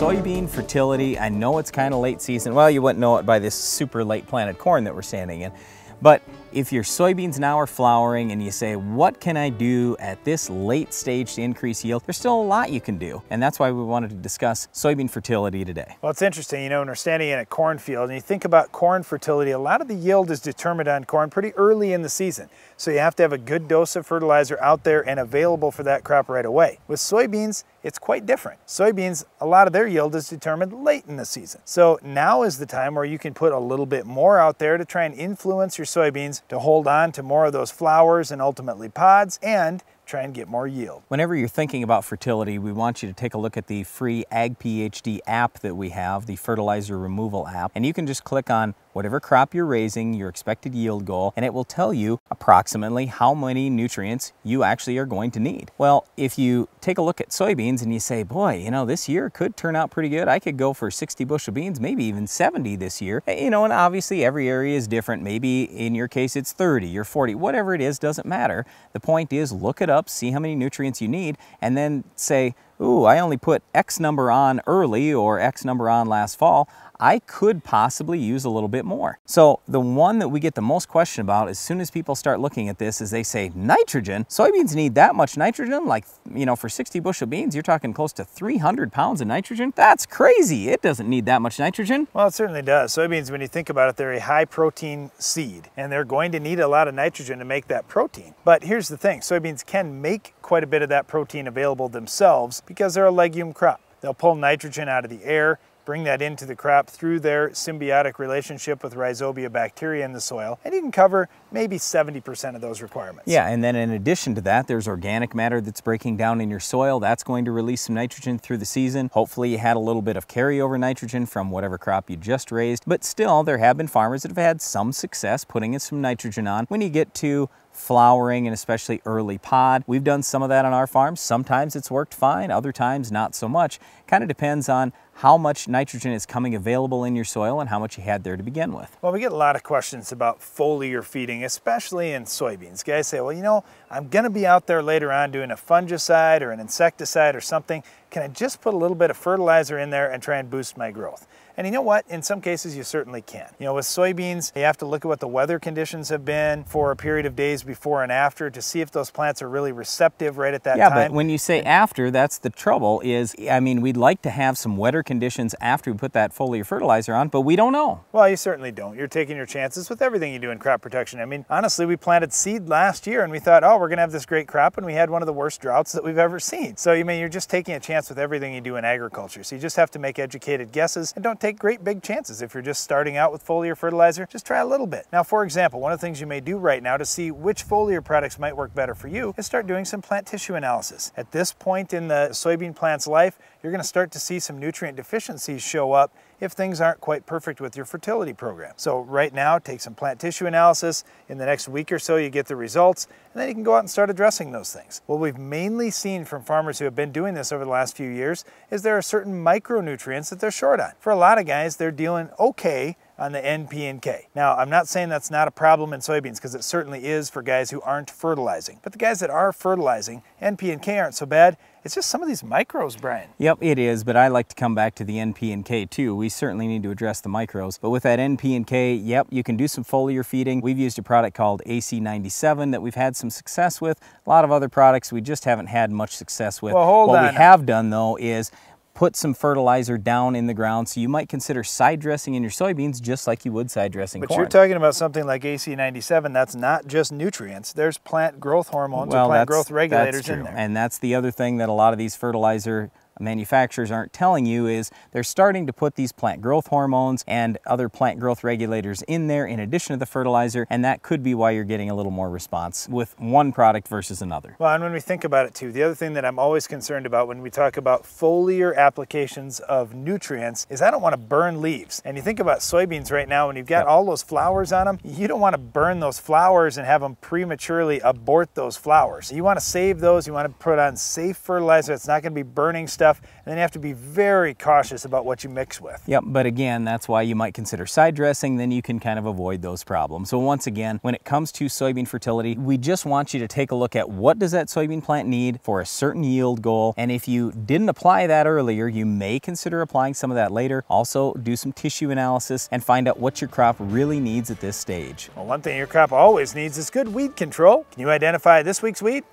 Soybean fertility, I know it's kind of late season. Well, you wouldn't know it by this super late planted corn that we're standing in, but if your soybeans now are flowering and you say, what can I do at this late stage to increase yield? There's still a lot you can do. And that's why we wanted to discuss soybean fertility today. Well, it's interesting, you know, when we're standing in a cornfield and you think about corn fertility, a lot of the yield is determined on corn pretty early in the season. So you have to have a good dose of fertilizer out there and available for that crop right away. With soybeans, it's quite different. Soybeans, a lot of their yield is determined late in the season. So now is the time where you can put a little bit more out there to try and influence your soybeans to hold on to more of those flowers and ultimately pods, and try and get more yield. Whenever you're thinking about fertility, we want you to take a look at the free Ag PhD app that we have, the fertilizer removal app, and you can just click on whatever crop you're raising, your expected yield goal, and it will tell you approximately how many nutrients you actually are going to need. Well, if you take a look at soybeans and you say, boy, you know, this year could turn out pretty good. I could go for 60 bushel beans, maybe even 70 this year. Eh, you know, and obviously every area is different. Maybe in your case, it's 30 or 40, whatever it is, doesn't matter. The point is look it up up, see how many nutrients you need, and then say, ooh, I only put X number on early or X number on last fall, I could possibly use a little bit more. So the one that we get the most question about as soon as people start looking at this is they say nitrogen, soybeans need that much nitrogen, like, you know, for 60 bushel beans, you're talking close to 300 pounds of nitrogen. That's crazy. It doesn't need that much nitrogen. Well, it certainly does. Soybeans, when you think about it, they're a high protein seed and they're going to need a lot of nitrogen to make that protein. But here's the thing, soybeans can make quite a bit of that protein available themselves because they're a legume crop. They'll pull nitrogen out of the air, bring that into the crop through their symbiotic relationship with rhizobia bacteria in the soil, and you can cover maybe 70% of those requirements. Yeah, and then in addition to that, there's organic matter that's breaking down in your soil. That's going to release some nitrogen through the season. Hopefully you had a little bit of carryover nitrogen from whatever crop you just raised, but still there have been farmers that have had some success putting in some nitrogen on when you get to flowering and especially early pod. We've done some of that on our farm. Sometimes it's worked fine, other times not so much kind of depends on how much nitrogen is coming available in your soil and how much you had there to begin with. Well, we get a lot of questions about foliar feeding, especially in soybeans. Guys say, well, you know, I'm going to be out there later on doing a fungicide or an insecticide or something. Can I just put a little bit of fertilizer in there and try and boost my growth? And you know what? In some cases, you certainly can. You know, with soybeans, you have to look at what the weather conditions have been for a period of days before and after to see if those plants are really receptive right at that yeah, time. Yeah, but when you say after, that's the trouble is, I mean, we'd like to have some wetter conditions after we put that foliar fertilizer on, but we don't know. Well, you certainly don't. You're taking your chances with everything you do in crop protection. I mean, honestly, we planted seed last year and we thought, oh, we're going to have this great crop, and we had one of the worst droughts that we've ever seen. So, you I mean, you're just taking a chance with everything you do in agriculture. So you just have to make educated guesses and don't take great big chances. If you're just starting out with foliar fertilizer, just try a little bit. Now, for example, one of the things you may do right now to see which foliar products might work better for you is start doing some plant tissue analysis. At this point in the soybean plant's life, you're going to start to see some nutrient deficiencies show up if things aren't quite perfect with your fertility program. So right now, take some plant tissue analysis. In the next week or so, you get the results, and then you can go out and start addressing those things. What we've mainly seen from farmers who have been doing this over the last few years is there are certain micronutrients that they're short on. For a lot of guys, they're dealing okay on the N, P, and K. Now, I'm not saying that's not a problem in soybeans because it certainly is for guys who aren't fertilizing. But the guys that are fertilizing, N, P, and K aren't so bad. It's just some of these micros, Brian. Yep, it is, but I like to come back to the N, P, and K too. We certainly need to address the micros. But with that N, P, and K, yep, you can do some foliar feeding. We've used a product called AC97 that we've had some success with. A lot of other products we just haven't had much success with. Well, what on. we have done though is put some fertilizer down in the ground. So you might consider side dressing in your soybeans just like you would side dressing but corn. But you're talking about something like AC97. That's not just nutrients. There's plant growth hormones well, or plant growth regulators in there. And that's the other thing that a lot of these fertilizer manufacturers aren't telling you is they're starting to put these plant growth hormones and other plant growth regulators in there in addition to the fertilizer, and that could be why you're getting a little more response with one product versus another. Well, and when we think about it too, the other thing that I'm always concerned about when we talk about foliar applications of nutrients is I don't want to burn leaves. And you think about soybeans right now, and you've got yep. all those flowers on them, you don't want to burn those flowers and have them prematurely abort those flowers. You want to save those, you want to put on safe fertilizer that's not going to be burning stuff stuff. And then you have to be very cautious about what you mix with. Yep, but again, that's why you might consider side dressing, then you can kind of avoid those problems. So once again, when it comes to soybean fertility, we just want you to take a look at what does that soybean plant need for a certain yield goal. And if you didn't apply that earlier, you may consider applying some of that later. Also do some tissue analysis and find out what your crop really needs at this stage. Well, one thing your crop always needs is good weed control. Can you identify this week's weed?